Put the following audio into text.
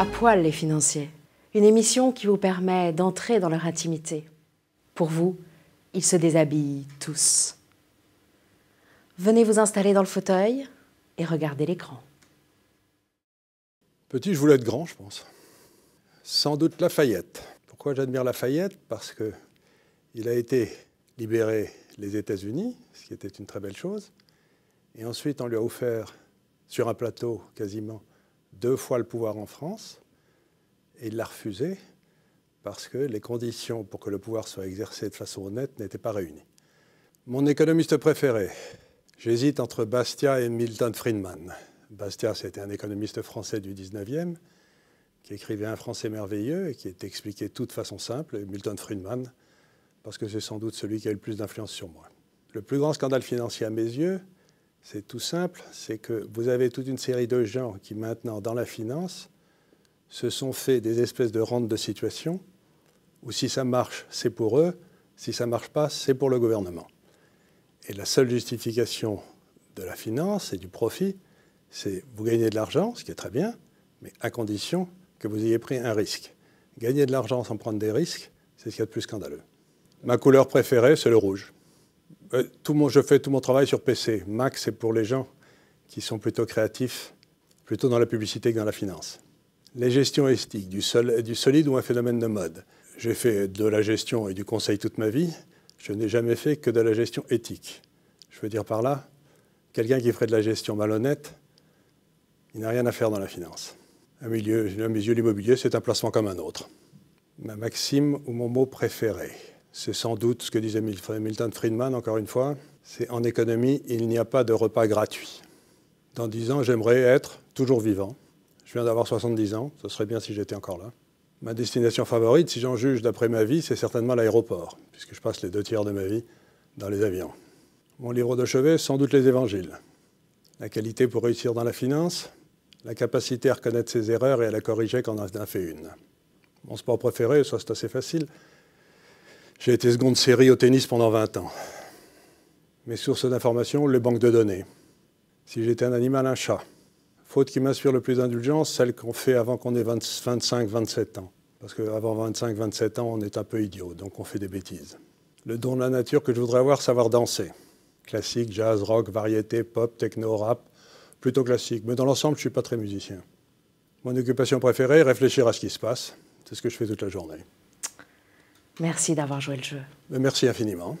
À poil les financiers, une émission qui vous permet d'entrer dans leur intimité. Pour vous, ils se déshabillent tous. Venez vous installer dans le fauteuil et regardez l'écran. Petit, je voulais être grand, je pense. Sans doute Lafayette. Pourquoi j'admire Lafayette Parce que il a été libéré les États-Unis, ce qui était une très belle chose. Et ensuite, on lui a offert, sur un plateau quasiment, deux fois le pouvoir en France, et il l'a refusé parce que les conditions pour que le pouvoir soit exercé de façon honnête n'étaient pas réunies. Mon économiste préféré, j'hésite entre Bastia et Milton Friedman. Bastia, c'était un économiste français du 19e qui écrivait un français merveilleux et qui est expliqué toute de façon simple, Milton Friedman, parce que c'est sans doute celui qui a eu le plus d'influence sur moi. Le plus grand scandale financier à mes yeux, c'est tout simple, c'est que vous avez toute une série de gens qui maintenant, dans la finance, se sont fait des espèces de rentes de situation, où si ça marche, c'est pour eux, si ça ne marche pas, c'est pour le gouvernement. Et la seule justification de la finance et du profit, c'est vous gagnez de l'argent, ce qui est très bien, mais à condition que vous ayez pris un risque. Gagner de l'argent sans prendre des risques, c'est ce qui est a de plus scandaleux. Ma couleur préférée, c'est le rouge. Euh, tout je fais tout mon travail sur PC. Mac, c'est pour les gens qui sont plutôt créatifs, plutôt dans la publicité que dans la finance. Les gestions estiques, du, solide ou un phénomène de mode. J'ai fait de la gestion et du conseil toute ma vie. Je n'ai jamais fait que de la gestion éthique. Je veux dire par là, quelqu'un qui ferait de la gestion malhonnête, il n'a rien à faire dans la finance. milieu, à mes yeux, l'immobilier, c'est un placement comme un autre. Ma maxime ou mon mot préféré c'est sans doute ce que disait Milton Friedman, encore une fois. C'est en économie, il n'y a pas de repas gratuit. Dans dix ans, j'aimerais être toujours vivant. Je viens d'avoir 70 ans, ce serait bien si j'étais encore là. Ma destination favorite, si j'en juge d'après ma vie, c'est certainement l'aéroport, puisque je passe les deux tiers de ma vie dans les avions. Mon livre de chevet, sans doute les évangiles. La qualité pour réussir dans la finance, la capacité à reconnaître ses erreurs et à la corriger quand on en a fait une. Mon sport préféré, ça c'est assez facile, j'ai été seconde série au tennis pendant 20 ans. Mes sources d'information, les banques de données. Si j'étais un animal, un chat. Faute qui m'inspire le plus d'indulgence, celle qu'on fait avant qu'on ait 25-27 ans. Parce qu'avant 25-27 ans, on est un peu idiot, donc on fait des bêtises. Le don de la nature que je voudrais avoir, savoir danser. Classique, jazz, rock, variété, pop, techno, rap. Plutôt classique, mais dans l'ensemble, je ne suis pas très musicien. Mon occupation préférée, réfléchir à ce qui se passe. C'est ce que je fais toute la journée. Merci d'avoir joué le jeu. Ben, merci infiniment.